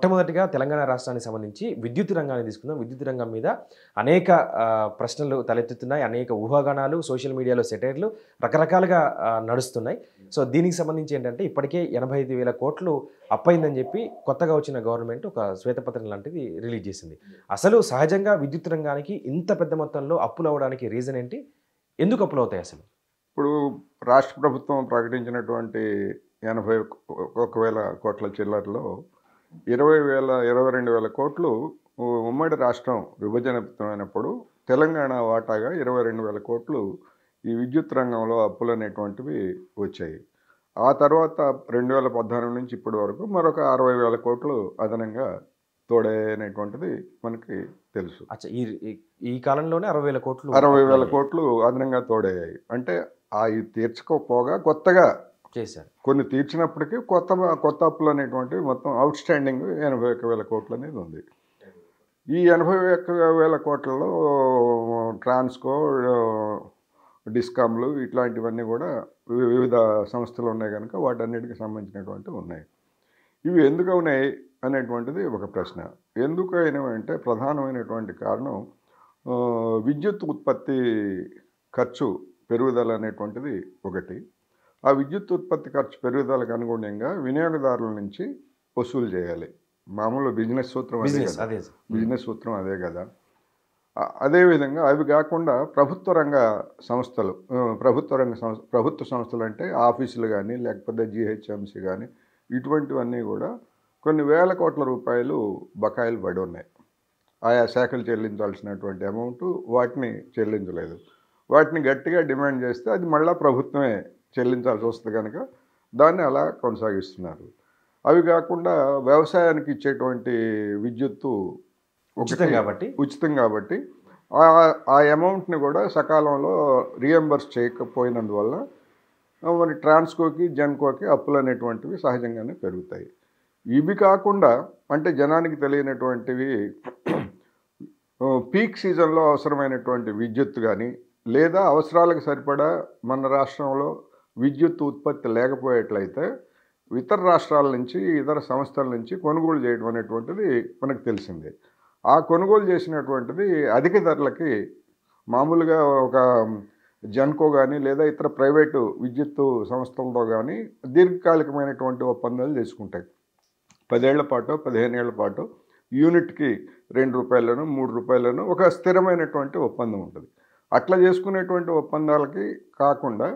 మొట్టమొదటిగా తెలంగాణ రాష్ట్రానికి సంబంధించి విద్యుత్ రంగాన్ని తీసుకుందాం విద్యుత్ రంగం మీద అనేక ప్రశ్నలు తలెత్తుతున్నాయి అనేక ఊహాగానాలు సోషల్ మీడియాలో సెటైర్లు రకరకాలుగా నడుస్తున్నాయి సో దీనికి సంబంధించి ఏంటంటే ఇప్పటికే ఎనభై ఐదు వేల కోట్లు అప్పయిందని చెప్పి కొత్తగా వచ్చిన గవర్నమెంట్ ఒక శ్వేతపత్రం లాంటిది రిలీజ్ చేసింది అసలు సహజంగా విద్యుత్ రంగానికి ఇంత పెద్ద మొత్తంలో అప్పులు అవ్వడానికి రీజన్ ఏంటి ఎందుకు అప్పులు అవుతాయి అసలు ఇప్పుడు రాష్ట్ర ప్రభుత్వం ప్రకటించినటువంటి ఎనభై వేల కోట్ల చిల్లరలో ఇరవై వేల ఇరవై రెండు వేల కోట్లు ఉమ్మడి రాష్ట్రం విభజనమైనప్పుడు తెలంగాణ వాటాగా ఇరవై రెండు వేల కోట్లు ఈ విద్యుత్ రంగంలో అప్పులు అనేటువంటివి వచ్చాయి ఆ తర్వాత రెండు వేల పద్నాలుగు నుంచి ఇప్పటి వరకు మరొక అరవై వేల కోట్లు అదనంగా తోడైనటువంటిది మనకి తెలుసు ఈ ఈ కాలంలోనే అరవై వేల కోట్లు అరవై వేల కోట్లు అదనంగా తోడయ్యాయి అంటే ఆ తీర్చుకోపోగా కొత్తగా చేశారు కొన్ని తీర్చినప్పటికీ కొత్త కొత్త అప్పులు అనేటువంటి మొత్తం అవుట్ స్టాండింగ్ ఎనభై ఒక్క వేల కోట్లు అనేది ఉంది ఈ ఎనభై ఒక్క వేల కోట్లలో ట్రాన్స్కో డిస్కామ్లు ఇట్లాంటివన్నీ కూడా వివిధ సంస్థలు ఉన్నాయి కనుక వాటన్నిటికి సంబంధించినటువంటి ఉన్నాయి ఇవి ఎందుకు ఉన్నాయి అనేటువంటిది ఒక ప్రశ్న ఎందుకు అయినవంటే ప్రధానమైనటువంటి కారణం విద్యుత్ ఉత్పత్తి ఖర్చు పెరుగుదల అనేటువంటిది ఒకటి ఆ విద్యుత్ ఉత్పత్తి ఖర్చు పెరుగుదలకు అనుగుణంగా వినియోగదారుల నుంచి వసూలు చేయాలి మామూలు బిజినెస్ సూత్రం అదే కదా బిజినెస్ సూత్రం అదే కదా అదేవిధంగా అవి కాకుండా ప్రభుత్వ రంగ సంస్థలు ప్రభుత్వ రంగ సంస్థ ప్రభుత్వ సంస్థలు అంటే ఆఫీసులు కానీ లేకపోతే జిహెచ్ఎంసీ కానీ ఇటువంటివన్నీ కూడా కొన్ని వేల కోట్ల రూపాయలు బకాయిలు పడి ఉన్నాయి ఆయా శాఖలు చెల్లించాల్సినటువంటి అమౌంట్ వాటిని చెల్లించలేదు వాటిని గట్టిగా డిమాండ్ చేస్తే అది మళ్ళీ ప్రభుత్వమే చెల్లించాల్సి వస్తుంది కనుక దాన్ని అలా కొనసాగిస్తున్నారు అవి కాకుండా వ్యవసాయానికి ఇచ్చేటువంటి విద్యుత్తు ఉచితం కాబట్టి ఉచితం కాబట్టి ఆ అమౌంట్ని కూడా సకాలంలో రీఎంబర్స్ చేయకపోయినందువల్ల మరి ట్రాన్స్కోకి జెన్కోకి అప్పులు అనేటువంటివి సహజంగానే పెరుగుతాయి ఇవి కాకుండా అంటే జనానికి తెలియనటువంటివి పీక్ సీజన్లో అవసరమైనటువంటి విద్యుత్ కానీ లేదా అవసరాలకు సరిపడా మన రాష్ట్రంలో విద్యుత్ ఉత్పత్తి లేకపోయేట్లయితే ఇతర రాష్ట్రాల నుంచి ఇతర సంస్థల నుంచి కొనుగోలు చేయడం అనేటువంటిది మనకు తెలిసింది ఆ కొనుగోలు చేసినటువంటిది అధిక ధరలకి మామూలుగా ఒక జన్కో కానీ లేదా ఇతర ప్రైవేటు విద్యుత్ సంస్థలతో కానీ దీర్ఘకాలికమైనటువంటి ఒప్పందాలు చేసుకుంటాయి పదేళ్ల పాటు పదిహేను ఏళ్ల పాటు యూనిట్కి రెండు రూపాయలను మూడు రూపాయలను ఒక స్థిరమైనటువంటి ఒప్పందం ఉంటుంది అట్లా చేసుకునేటువంటి ఒప్పందాలకి కాకుండా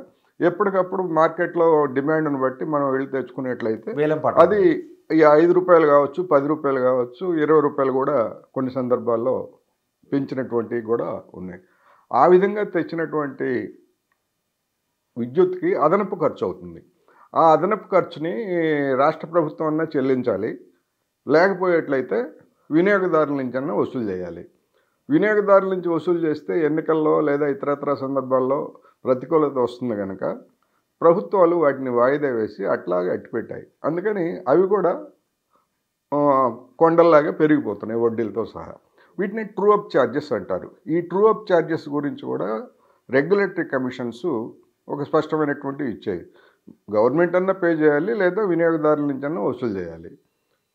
ఎప్పటికప్పుడు మార్కెట్లో డిమాండ్ను బట్టి మనం వెళ్ళి తెచ్చుకునేట్లయితే అది ఈ ఐదు రూపాయలు కావచ్చు పది రూపాయలు కావచ్చు ఇరవై రూపాయలు కూడా కొన్ని సందర్భాల్లో పెంచినటువంటివి కూడా ఉన్నాయి ఆ విధంగా తెచ్చినటువంటి విద్యుత్కి అదనపు ఖర్చు అవుతుంది ఆ అదనపు ఖర్చుని రాష్ట్ర ప్రభుత్వం అన్నా చెల్లించాలి లేకపోయేట్లయితే వినియోగదారుల నుంచి అన్నా వసూలు చేయాలి వినియోగదారుల నుంచి వసూలు చేస్తే ఎన్నికల్లో లేదా ఇతరత్ర సందర్భాల్లో ప్రతికూలత వస్తుంది కనుక ప్రభుత్వాలు వాటిని వాయిదా వేసి అట్లాగే అట్టిపెట్టాయి అందుకని అవి కూడా కొండల్లాగా పెరిగిపోతున్నాయి వడ్డీలతో సహా వీటిని ట్రూ అప్ ఛార్జెస్ అంటారు ఈ ట్రూ అప్ ఛార్జెస్ గురించి కూడా రెగ్యులేటరీ కమిషన్స్ ఒక స్పష్టమైనటువంటి ఇచ్చాయి గవర్నమెంట్ అన్నా పే చేయాలి లేదా వినియోగదారుల నుంచి అన్నా వసూలు చేయాలి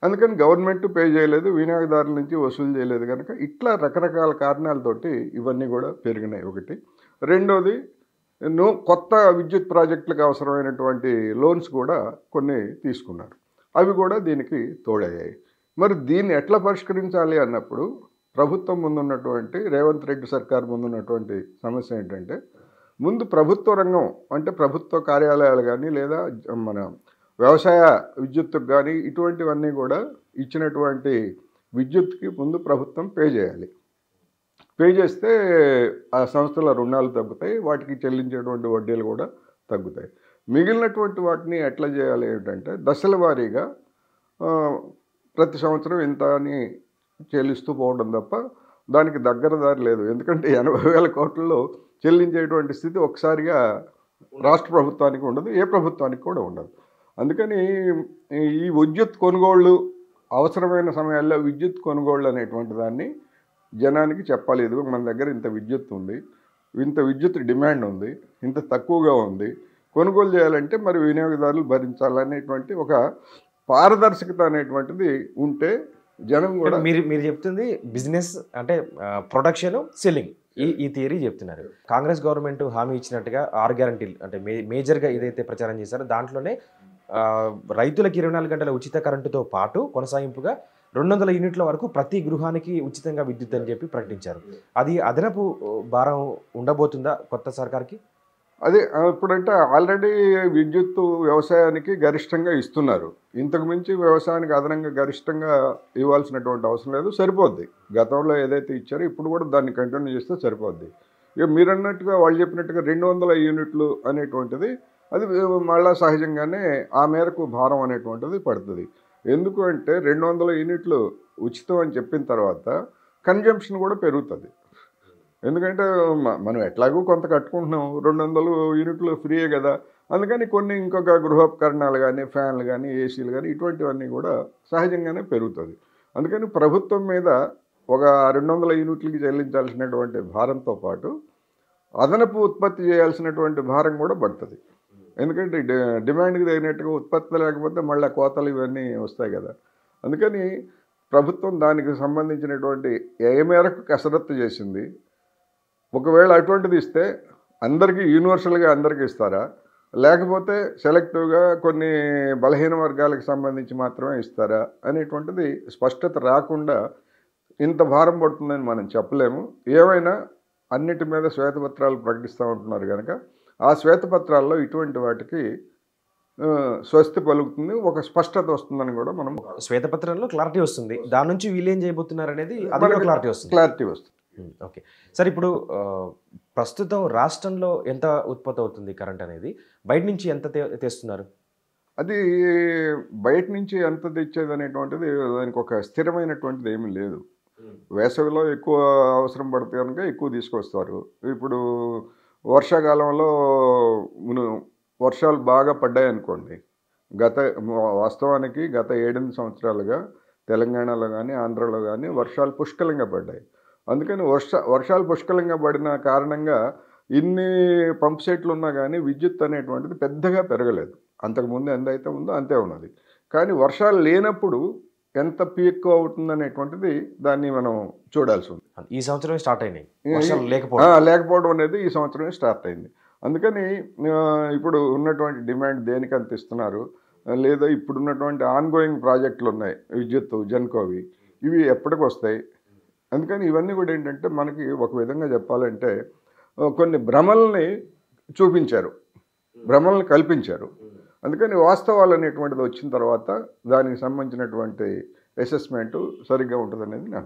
అందుకని గవర్నమెంట్ పే చేయలేదు వినియోగదారుల నుంచి వసూలు చేయలేదు కనుక ఇట్లా రకరకాల కారణాలతోటి ఇవన్నీ కూడా పెరిగినాయి ఒకటి రెండోది ఎన్నో కొత్త విద్యుత్ ప్రాజెక్టులకు అవసరమైనటువంటి లోన్స్ కూడా కొన్ని తీసుకున్నారు అవి కూడా దీనికి తోడయ్యాయి మరి దీన్ని ఎట్లా పరిష్కరించాలి అన్నప్పుడు ప్రభుత్వం ముందున్నటువంటి రేవంత్ రెడ్డి సర్కార్ ముందున్నటువంటి సమస్య ఏంటంటే ముందు ప్రభుత్వ రంగం అంటే ప్రభుత్వ కార్యాలయాలు కానీ లేదా మన వ్యవసాయ విద్యుత్తుకు కానీ ఇటువంటివన్నీ కూడా ఇచ్చినటువంటి విద్యుత్కి ముందు ప్రభుత్వం పే చేయాలి పే చేస్తే ఆ సంస్థల రుణాలు తగ్గుతాయి వాటికి చెల్లించేటువంటి వడ్డీలు కూడా తగ్గుతాయి మిగిలినటువంటి వాటిని ఎట్లా చేయాలి ఏంటంటే దశల వారీగా ప్రతి సంవత్సరం ఇంత అని చెల్లిస్తూ పోవడం తప్ప దానికి దగ్గర దారి లేదు ఎందుకంటే ఎనభై వేల కోట్లలో చెల్లించేటువంటి స్థితి ఒకసారిగా రాష్ట్ర ప్రభుత్వానికి ఉండదు ఏ ప్రభుత్వానికి కూడా ఉండదు అందుకని ఈ విద్యుత్ కొనుగోళ్ళు అవసరమైన సమయాల్లో విద్యుత్ కొనుగోళ్ళు అనేటువంటి దాన్ని జనానికి చెప్పాలి మన దగ్గర ఇంత విద్యుత్ ఉంది ఇంత విద్యుత్ డిమాండ్ ఉంది ఇంత తక్కువగా ఉంది కొనుగోలు చేయాలంటే మరి వినియోగదారులు భరించాలనేటువంటి ఒక పారదర్శకత అనేటువంటిది ఉంటే జనం కూడా మీరు మీరు చెప్తుంది బిజినెస్ అంటే ప్రొడక్షన్ సెల్లింగ్ ఈ ఈ థియరీ చెప్తున్నారు కాంగ్రెస్ గవర్నమెంట్ హామీ ఇచ్చినట్టుగా ఆర్ గ్యారంటీలు అంటే మే మేజర్గా ఏదైతే ప్రచారం చేశారో దాంట్లోనే రైతులకు ఇరవై నాలుగు గంటల ఉచిత కరెంటుతో పాటు కొనసాగింపుగా రెండు వందల యూనిట్ల వరకు ప్రతి గృహానికి ఉచితంగా విద్యుత్ అని చెప్పి ప్రకటించారు అది అదనపు భారం ఉండబోతుందా కొత్త సర్కార్కి అదే ఇప్పుడంటే ఆల్రెడీ విద్యుత్ వ్యవసాయానికి గరిష్టంగా ఇస్తున్నారు ఇంతకు మించి వ్యవసాయానికి అదనంగా గరిష్టంగా ఇవ్వాల్సినటువంటి అవసరం లేదు సరిపోద్ది గతంలో ఏదైతే ఇచ్చారో ఇప్పుడు కూడా దాన్ని కంటిన్యూ చేస్తే సరిపోద్ది ఇక మీరన్నట్టుగా వాళ్ళు చెప్పినట్టుగా రెండు వందల యూనిట్లు అనేటువంటిది అది మళ్ళా సహజంగానే ఆ మేరకు భారం అనేటువంటిది పడుతుంది ఎందుకు అంటే రెండు వందల యూనిట్లు ఉచితం అని చెప్పిన తర్వాత కన్జంప్షన్ కూడా పెరుగుతుంది ఎందుకంటే మనం ఎట్లాగూ కొంత కట్టుకుంటున్నాం రెండు వందలు యూనిట్లు ఫ్రీయే కదా అందుకని కొన్ని ఇంకొక గృహోపకరణాలు కానీ ఫ్యాన్లు కానీ ఏసీలు కానీ ఇటువంటివన్నీ కూడా సహజంగానే పెరుగుతుంది అందుకని ప్రభుత్వం మీద ఒక రెండు వందల యూనిట్లకి చెల్లించాల్సినటువంటి భారంతో పాటు అదనపు ఉత్పత్తి చేయాల్సినటువంటి భారం కూడా పడుతుంది ఎందుకంటే డి డిమాండ్కి తగినట్టుగా ఉత్పత్తి లేకపోతే మళ్ళీ కోతలు ఇవన్నీ వస్తాయి కదా అందుకని ప్రభుత్వం దానికి సంబంధించినటువంటి ఏ మేరకు కసరత్తు చేసింది ఒకవేళ అటువంటిది ఇస్తే అందరికీ యూనివర్సల్గా అందరికీ ఇస్తారా లేకపోతే సెలెక్టివ్గా కొన్ని బలహీన వర్గాలకు సంబంధించి మాత్రమే ఇస్తారా అనేటువంటిది స్పష్టత రాకుండా ఇంత భారం పడుతుందని మనం చెప్పలేము ఏమైనా అన్నిటి మీద శ్వేతపత్రాలు ప్రకటిస్తూ ఉంటున్నారు కనుక ఆ శ్వేతపత్రాల్లో ఇటువంటి వాటికి స్వస్తి పలుకుతుంది ఒక స్పష్టత వస్తుందని కూడా మనం శ్వేతపత్రంలో క్లారిటీ వస్తుంది దాని నుంచి వీళ్ళు ఏం చేయబోతున్నారు అనేది క్లారిటీ వస్తుంది క్లారిటీ వస్తుంది ఓకే సార్ ఇప్పుడు ప్రస్తుతం రాష్ట్రంలో ఎంత ఉత్పత్తి అవుతుంది కరెంట్ అనేది బయట నుంచి ఎంత తెస్తున్నారు అది బయట నుంచి ఎంత తెచ్చేది అనేటువంటిది దానికి ఒక స్థిరమైనటువంటిది ఏమీ లేదు వేసవిలో ఎక్కువ అవసరం పడితే కనుక ఎక్కువ తీసుకొస్తారు ఇప్పుడు వర్షాకాలంలో వర్షాలు బాగా పడ్డాయి అనుకోండి గత వాస్తవానికి గత ఏడెనిమిది సంవత్సరాలుగా తెలంగాణలో కానీ ఆంధ్రలో కానీ వర్షాలు పుష్కలంగా పడ్డాయి అందుకని వర్ష వర్షాలు పుష్కలంగా పడిన కారణంగా ఇన్ని పంప్ సెట్లు ఉన్నా కానీ విద్యుత్ అనేటువంటిది పెద్దగా పెరగలేదు అంతకుముందు ఎంత అయితే ఉందో అంతే ఉన్నది కానీ వర్షాలు లేనప్పుడు ఎంత ఎక్కువ అవుతుంది అనేటువంటిది దాన్ని మనం చూడాల్సి ఉంది ఈ సంవత్సరమే స్టార్ట్ అయినాయి లేకపోవడం లేకపోవడం అనేది ఈ సంవత్సరమే స్టార్ట్ అయింది అందుకని ఇప్పుడు ఉన్నటువంటి డిమాండ్ దేనికి అంత ఇస్తున్నారు లేదా ఇప్పుడున్నటువంటి ఆన్గోయింగ్ ప్రాజెక్టులు ఉన్నాయి విద్యుత్ జన్కోవి ఇవి ఎప్పటికి వస్తాయి అందుకని ఇవన్నీ కూడా ఏంటంటే మనకి ఒక విధంగా చెప్పాలంటే కొన్ని భ్రమల్ని చూపించారు భ్రమల్ని కల్పించారు అందుకని వాస్తవాలు అనేటువంటిది వచ్చిన తర్వాత దానికి సంబంధించినటువంటి అసెస్మెంటు సరిగ్గా అనేది నా